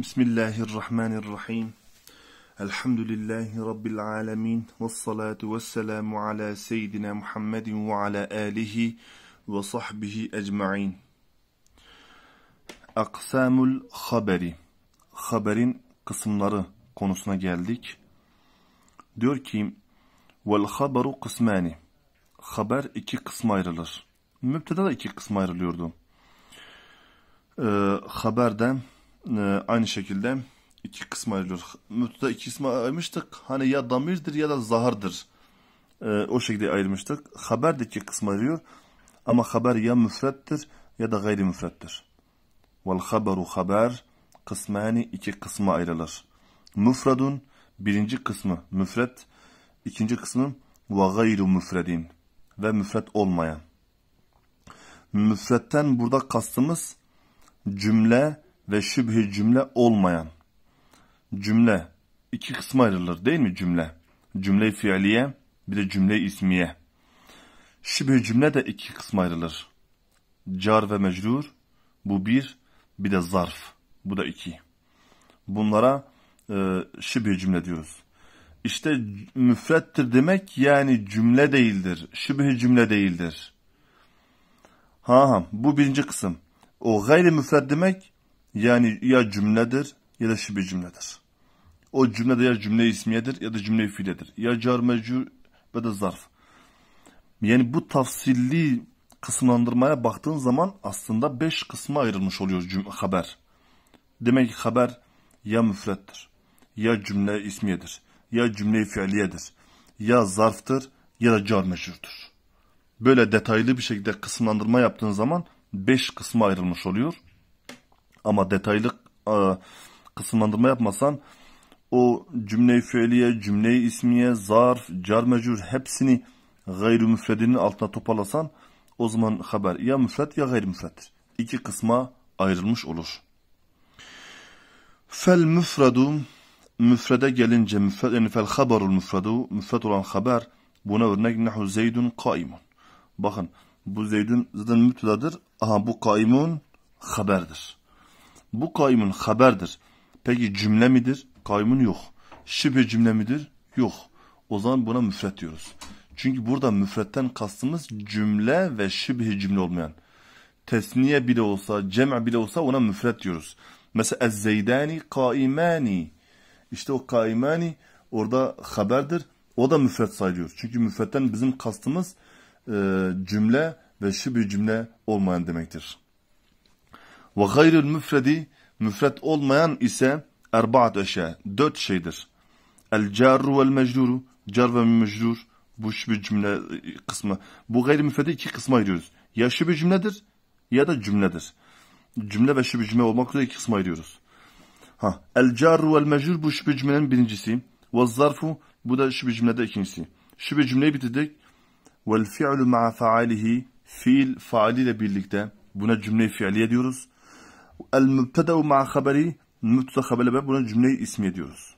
Bismillahirrahmanirrahim. Elhamdülillahi Rabbil alemin. Vessalatu vesselamu ala seyyidina Muhammedin ve ala alihi ve sahbihi ecma'in. Aksamul haberi. Haberin kısımları konusuna geldik. Diyor ki, Vel haberu kısmani. Haber iki kısma ayrılır. Müpteda da iki kısma ayrılıyordu. Ee, haberden ee, aynı şekilde iki kısma ayrılıyor. Mütuda iki kısma ayırmıştık. Hani ya damirdir ya da zahardır. Ee, o şekilde ayırmıştık. Haber de iki kısma ayrılıyor. Ama haber ya müfrettir ya da gayri müfrettir. Vel haberu haber kısmani iki kısma ayrılır. Müfredun birinci kısmı müfret, ikinci kısmı ve gayru müfredin ve müfret olmayan. Müfretten burada kastımız cümle ve şübhü cümle olmayan cümle iki kısma ayrılır değil mi cümle? Cümle fiiliye bir de cümle ismiye. Şübhü cümle de iki kısma ayrılır. Car ve mecrur bu bir bir de zarf bu da iki. Bunlara e, şübhü cümle diyoruz. İşte müfrettir demek yani cümle değildir. Şübhü cümle değildir. Ha ha bu birinci kısım. O gayri müfred demek yani ya cümledir ya da şibi cümledir. O cümlede ya cümle ismiyedir ya da cümle fiildir. Ya car mecur ve de zarf. Yani bu tafsilli kısımlandırmaya baktığın zaman aslında beş kısma ayrılmış oluyor cümle, haber. Demek ki haber ya müfrettir, ya cümle ismiyedir, ya cümle fiiliyedir, ya zarftır ya da car mecurdur. Böyle detaylı bir şekilde kısımlandırma yaptığın zaman beş kısma ayrılmış oluyor. Ama detaylı e, kısımlandırma yapmasan o cümleyi fiiliye, cümleyi ismiye, zarf, car mecur hepsini gayr müfredinin altına toparlasan o zaman haber ya müfred ya gayr müfreddir. İki kısma ayrılmış olur. Fel müfredu müfrede gelince müfred yani fel haberul müfredu müfred olan haber buna örnek nehu zeydun kaimun. Bakın bu zeydun zaten müptedadır. Aha bu kaimun haberdir. Bu kaymun haberdir. Peki cümle midir? Kaymun yok. Şüphe cümle midir? Yok. O zaman buna müfret diyoruz. Çünkü burada müfretten kastımız cümle ve şübhe cümle olmayan. Tesniye bile olsa, cem'a bile olsa ona müfret diyoruz. Mesela ezzeydani kaimani. İşte o kaimani orada haberdir. O da müfret sayılıyor. Çünkü müfretten bizim kastımız e, cümle ve şübhe cümle olmayan demektir. Ve gayrül müfredi müfred olmayan ise erbaat eşe dört şeydir. El carru vel mecruru car ve mecrur bu bir cümle e, kısmı. Bu gayri müfredi iki kısma ayırıyoruz. Ya şu bir cümledir ya da cümledir. Cümle ve şu cümle olmak üzere iki kısma ayırıyoruz. Ha, el carru vel mecrur bu şu cümlenin birincisi. Ve zarfu bu da şu bir cümlede ikincisi. Şu bir cümleyi bitirdik. Vel fi'lu ma'a faalihi fiil faaliyle birlikte buna cümle fiiliye diyoruz el mübtedeu ma haberi mübteda haberle buna cümleyi ismi diyoruz.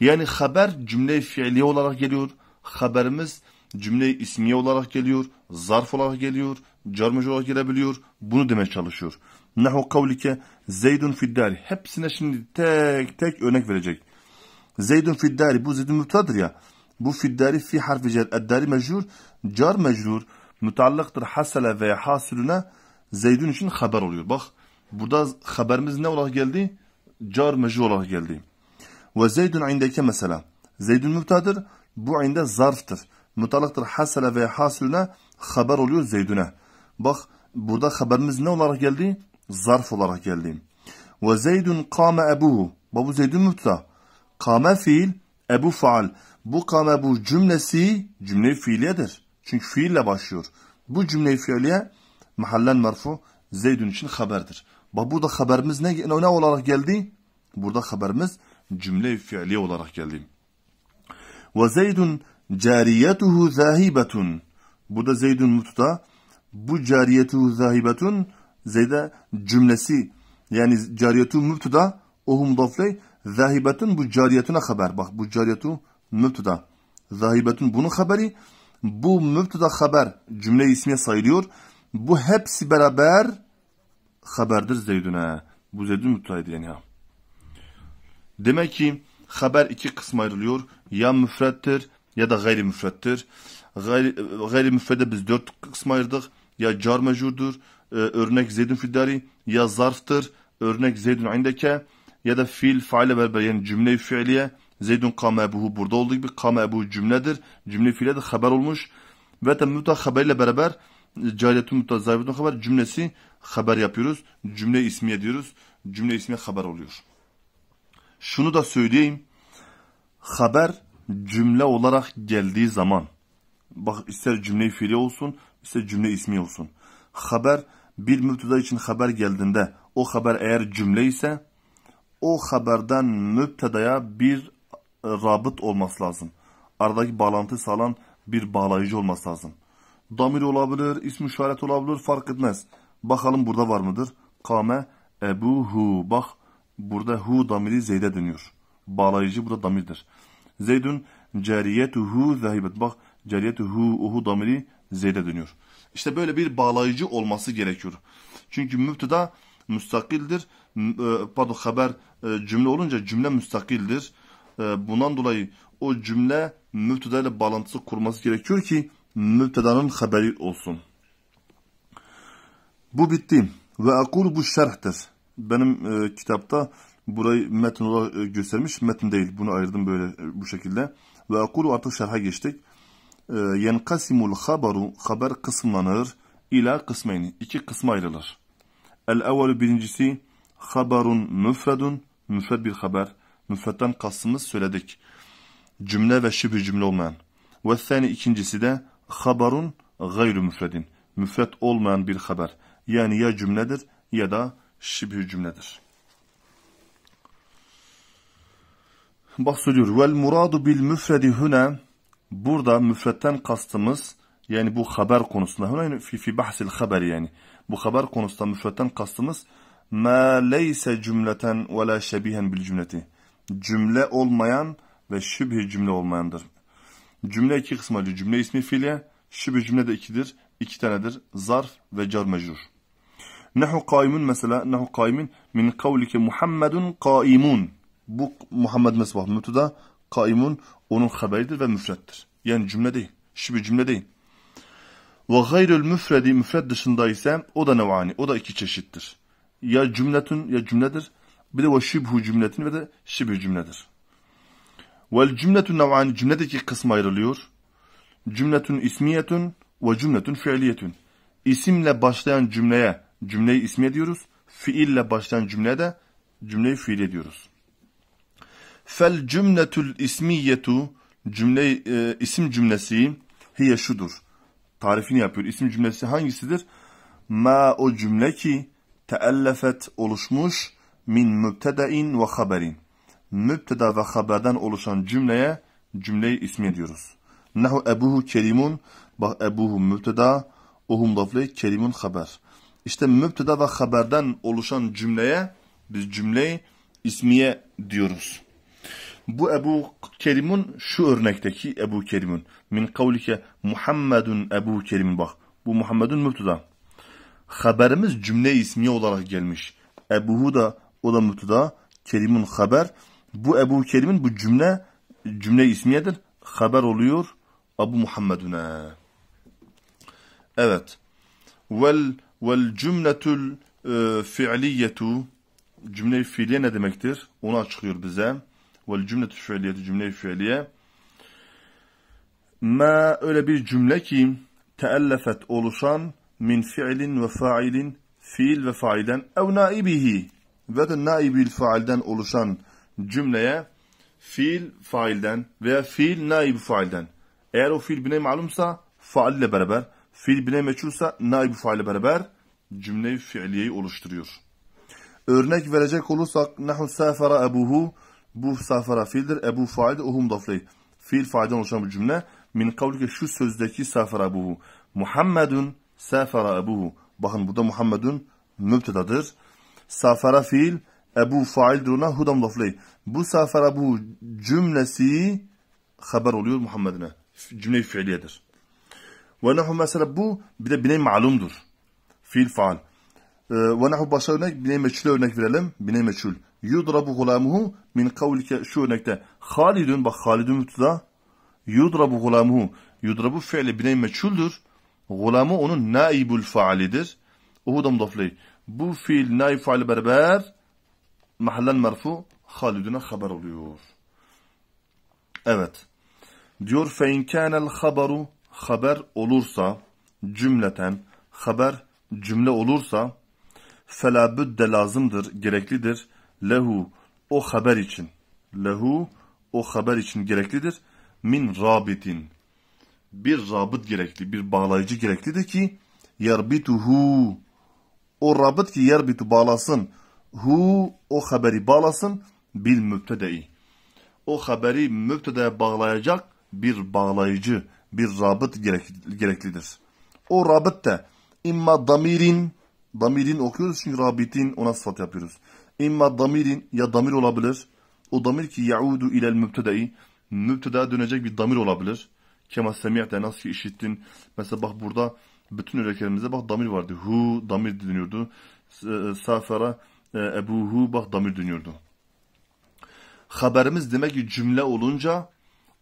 Yani haber cümle fiiliye olarak geliyor. Haberimiz cümle ismiye olarak geliyor. Zarf olarak geliyor. Carmış olarak gelebiliyor. Bunu demeye çalışıyor. Nehu kavlike zeydun fiddari. Hepsine şimdi tek tek örnek verecek. Zeydun fiddari. Bu zeydun mübtedadır ya. Bu fiddari fi harfi cer. Eddari mecrur. Car mecrur. Mutallıktır hasele veya hasülüne zeydun için haber oluyor. Bak Burada haberimiz ne olarak geldi? Car mecru olarak geldi. Ve zeydun indeke mesela. Zeydun müptadır. Bu inde zarftır. Mutalaktır hasele ve hasülüne haber oluyor zeydüne. Bak burada haberimiz ne olarak geldi? Zarf olarak geldi. Ve zeydun kâme ebuhu. babu zeydun müpta. Kâme fiil, ebu faal. Bu kâme bu cümlesi cümle fiiliyedir. Çünkü fiille başlıyor. Bu cümle fiiliye mahallen merfu zeydun için haberdir. Bak burada haberimiz ne, ne olarak geldi? Burada haberimiz cümle fiili olarak geldi. Ve Zeydun cariyetuhu zahibetun. da Zeydun mutta. bu cariyetuhu zahibetun Zeyde cümlesi yani cariyetu mübtüda ohum mudafley zahibetun bu cariyetuna haber. Bak bu cariyetu mübtüda. Zahibetun bunun haberi. Bu mübtüda haber cümle ismiye sayılıyor. Bu hepsi beraber haberdir zeydünə Bu zeydün muttaydı yani. Demek ki haber iki kısma ayrılıyor. Ya müfrettir ya da gayri müfrettir. Gayri, gayri biz dört kısma ayırdık. Ya car mecurdur, e, örnek zeydün fiddari, ya zarftır, örnek zeydün indeke, ya da fiil faile beraber yani cümle-i fiiliye Zeydun kame ebuhu burada olduğu gibi kame ebuhu cümledir. Cümle fiile de haber olmuş. Ve de muta haberiyle beraber cariyetun muta zayıfetun haber cümlesi haber yapıyoruz. Cümle ismiye diyoruz. Cümle ismiye haber oluyor. Şunu da söyleyeyim. Haber cümle olarak geldiği zaman bak ister cümle fiili olsun ister cümle ismi olsun. Haber bir müpteda için haber geldiğinde o haber eğer cümle ise o haberden müptedaya bir e, rabıt olması lazım. Aradaki bağlantı sağlan bir bağlayıcı olması lazım. Damir olabilir, ismi işaret olabilir fark etmez. Bakalım burada var mıdır? Kame Hu, Bak burada hu damiri zeyde dönüyor. Bağlayıcı burada damirdir. Zeydun Hu zahibet. Bak Hu uhu damiri zeyde dönüyor. İşte böyle bir bağlayıcı olması gerekiyor. Çünkü müfteda müstakildir. E, pardon haber e, cümle olunca cümle müstakildir. E, bundan dolayı o cümle müfteda ile bağlantısı kurması gerekiyor ki müfteda'nın haberi olsun. Bu bitti. Ve akul bu şerhtir. Benim e, kitapta burayı metin olarak e, göstermiş. Metin değil. Bunu ayırdım böyle e, bu şekilde. Ve akulu artık şerha geçtik. E, yenkasimul habaru haber kısımlanır ila kısmeyni. iki kısma ayrılır. El evvelu birincisi habarun müfredun. Müfred bir haber. Müfredden kastımız söyledik. Cümle ve şibh cümle olmayan. Ve sani ikincisi de habarun gayru müfredin. Müfred olmayan bir haber. Yani ya cümledir ya da şibhü cümledir. Bahsediyor. Vel muradu bil müfredi hüne. Burada müfretten kastımız yani bu haber konusunda. Hüne fi, fi bahsil haber yani. Bu haber konusunda müfretten kastımız ma leyse cümleten ve la şebihen bil cümleti. Cümle olmayan ve şübhi cümle olmayandır. Cümle iki kısma ayrılıyor. Cümle ismi fiile, şübhi cümle de ikidir iki tanedir. Zarf ve car mecrur. Nehu kaimun mesela. Nehu kaimin min kavlike Muhammedun kaimun. Bu Muhammed mesbah mütuda kaimun onun haberidir ve müfrettir. Yani cümle değil. Şibi cümle değil. Ve gayrül müfredi müfred dışında ise o da nevani. O da iki çeşittir. Ya cümletün ya cümledir. Bir de ve şibhu cümletin ve de şibhu cümledir. Vel cümletün nevani cümledeki kısmı ayrılıyor. Cümletün ismiyetün ve cümletün fiiliyetün. İsimle başlayan cümleye cümleyi ismi ediyoruz. Fiille başlayan cümleye de cümleyi fiil ediyoruz. Fel cümletül ismiyetu cümle e, isim cümlesi hiye şudur. Tarifini yapıyor. İsim cümlesi hangisidir? Ma o cümle ki teellefet oluşmuş min mübtedain ve haberin. Mübteda ve haberden oluşan cümleye cümleyi ismi ediyoruz. Nahu ebuhu kelimun ebuhum mübteda, ohum laflı kelimun haber. İşte mübteda ve haberden oluşan cümleye biz cümleyi ismiye diyoruz. Bu Ebu Kerim'in şu örnekteki Ebu Kerim'in min kavlike Muhammedun Ebu Kerim'in bak. Bu Muhammedun mübteda. Haberimiz cümle ismiye olarak gelmiş. Ebuhu da o da mübteda. Kerim'in haber. Bu Ebu Kerim'in bu cümle cümle ismiyedir. Haber oluyor Abu Muhammedun'a. Evet. Vel vel cümletul e, fi'liyetu cümle-i fiiliye ne demektir? Onu açıklıyor bize. Vel cümletu fiiliyetu cümle-i fiiliye. Ma öyle bir cümle ki teellefet oluşan min fiilin ve failin fiil ve failden ev naibihi ve de naibil failden oluşan cümleye fiil failden veya fiil naib failden eğer o fiil bine malumsa faal ile beraber Fiil bine meçhulsa naib faile beraber cümle-i fiiliyeyi oluşturuyor. Örnek verecek olursak nahu safara ebuhu bu safara fiildir. Ebu faildir. Uhum dafley. Fiil failden oluşan bir cümle. Min kavlike şu sözdeki safara ebuhu. Muhammedun safara ebuhu. Bakın burada Muhammedun mübtedadır. Safara fiil Ebu faildir ona hudam lafley. Bu safara bu cümlesi haber oluyor Muhammed'ine. Cümle-i fiiliyedir. Ve nehu mesela bu bir de bine malumdur. Fiil faal. Ee, ve nehu başka örnek bine meçhul örnek verelim. Bine meçhul. Yudrabu gulamuhu min kavlike şu örnekte. Halidun bak Halidun müptüda. Yudrabu gulamuhu. Yudrabu fiili bine meçhuldür. Gulamu onun naibul faalidir. Uhudam dofley. Bu fiil naib faali beraber, mahallen merfu Halidun'a haber oluyor. Evet. Diyor fe inkanel haberu haber olursa cümleten haber cümle olursa fela de lazımdır, gereklidir. Lehu o haber için. Lehu o haber için gereklidir. Min rabitin. Bir rabıt gerekli, bir bağlayıcı gereklidir ki yerbituhu. O rabıt ki yerbitu bağlasın. Hu o haberi bağlasın bil mübtedei. O haberi mübtedeye bağlayacak bir bağlayıcı bir rabıt gerek, gereklidir. O rabıt da imma damirin, damirin okuyoruz çünkü rabitin ona sıfat yapıyoruz. İmma damirin ya damir olabilir. O damir ki yaudu ilel mübtedai, mübteda dönecek bir damir olabilir. Kema semi'te nasıl ki işittin. Mesela bak burada bütün örneklerimizde bak damir vardı. Hu damir dönüyordu. Safara e, Hu bak damir dönüyordu. Haberimiz demek ki cümle olunca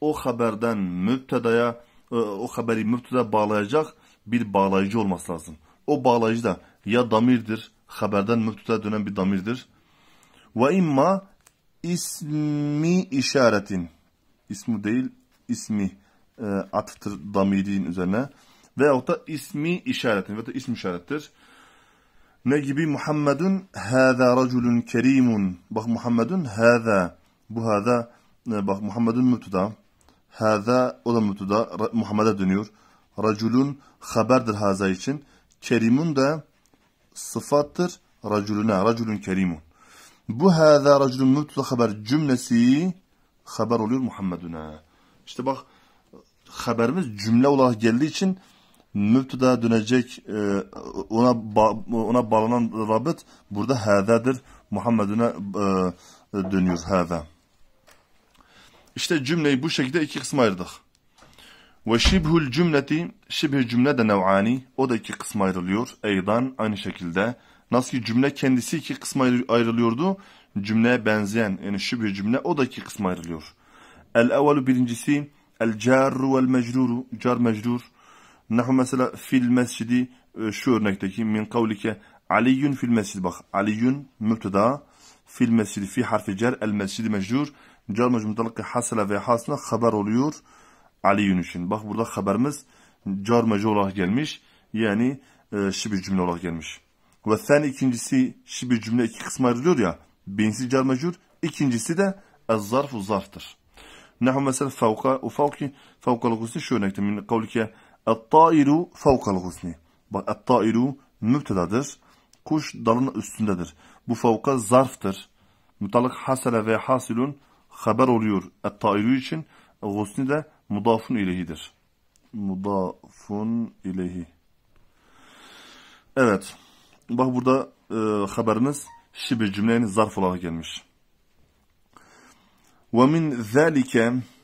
o haberden mübtedaya e, o haberi müpteda bağlayacak bir bağlayıcı olması lazım. O bağlayıcı da ya damirdir, haberden müpteda dönen bir damirdir. Ve imma ismi işaretin. İsmi değil, ismi e, atıftır damirin üzerine. Veyahut da ismi işaretin veyahut da ismi işarettir. Ne gibi? Muhammedun hâzâ raculun kerimun. Bak Muhammedun hâzâ. Bu hâzâ. E, Bak Muhammedun müpteda. Hâzâ olumlu da Muhammed'e dönüyor. Raculun haberdir haza için. Kerimun da sıfattır. Raculuna, raculun kerimun. Bu hâzâ raculun mutlu haber cümlesi haber oluyor Muhammeduna. İşte bak haberimiz cümle olarak geldiği için mübteda dönecek e, ona ona bağlanan rabıt burada hâzâdır. Muhammeduna e, dönüyor hâzâ. İşte cümleyi bu şekilde iki kısma ayırdık. Ve şibhul cümleti, şibhül cümle de nev'ani, o da iki kısma ayrılıyor. Eydan aynı şekilde. Nasıl ki cümle kendisi iki kısma ayrılıyordu, cümleye benzeyen yani şibhül cümle o da iki kısma ayrılıyor. El evvelu birincisi, el carru vel mecruru, car mecrur. Nahu mesela fil mescidi, e, şu örnekteki min kavlike aliyyun fil mescid. Bak aliyyun müpteda, fil mescidi, fi harfi cer, el mescidi mecrur. Carmec mutalakki hasla ve hasla haber oluyor Aliyun için. Bak burada haberimiz carmeci olarak gelmiş. Yani e, şibir cümle olarak gelmiş. Ve sen ikincisi şibir cümle iki kısma ayrılıyor ya. Birincisi carmecur, ikincisi de az zarfu zarftır. Nehu mesela fevka, o fevki, fevkal husni şu örnekte. Min kavlike, et-tairu fevkal husni. Bak attairu tairu Kuş dalın üstündedir. Bu fevka zarftır. Mutalak hasele ve hasilun haber oluyor. Et-Tahiri için gusni de mudafun ilehidir. Mudafun ilehi. Evet. Bak burada e, haberimiz şibir cümlenin zarf olarak gelmiş. Ve min zalike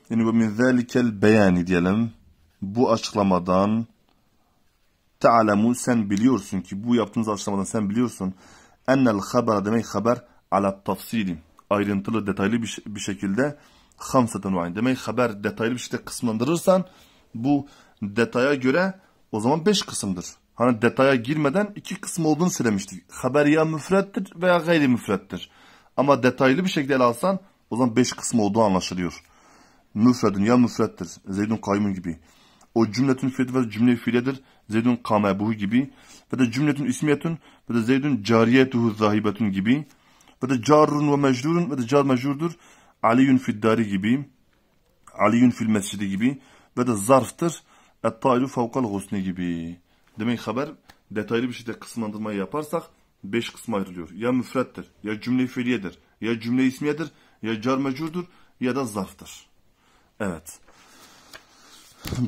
yani ve min zalikel beyani diyelim. Bu açıklamadan ta'lemu sen biliyorsun ki bu yaptığınız açıklamadan sen biliyorsun. Ennel haber demek haber ala tafsilim ayrıntılı detaylı bir, bir şekilde hamseten vayn. Demek haber detaylı bir şekilde kısımlandırırsan bu detaya göre o zaman 5 kısımdır. Hani detaya girmeden iki kısım olduğunu söylemiştik. Haber ya müfrettir veya gayri müfrettir. Ama detaylı bir şekilde ele alsan o zaman 5 kısım olduğu anlaşılıyor. Müfredin ya müfrettir. Zeydun kaymun gibi. O cümletün fiili ve cümle fiiledir. Zeydun kamebuhu gibi. Ve de cümletün ismiyetün ve de zeydun cariyetuhu zahibetün gibi. Ve de carrun ve mecrurun ve de car mecrurdur. Aliyun fiddari gibi. Aliyun fil mescidi gibi. Ve de zarftır. Et-tayru fevkal husni gibi. Demek haber detaylı bir şekilde kısımlandırmayı yaparsak 5 kısma ayrılıyor. Ya müfrettir, ya cümle fiiliyedir, ya cümle ismiyedir, ya car mecurdur ya da zarftır. Evet.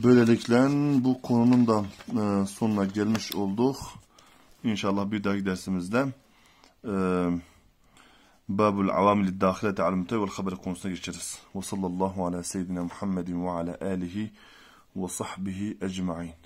Böylelikle bu konunun da e, sonuna gelmiş olduk. İnşallah bir dahaki dersimizde e, باب العوامل الداخلة على المتوى والخبر القنصي الشرس وصلى الله على سيدنا محمد وعلى آله وصحبه أجمعين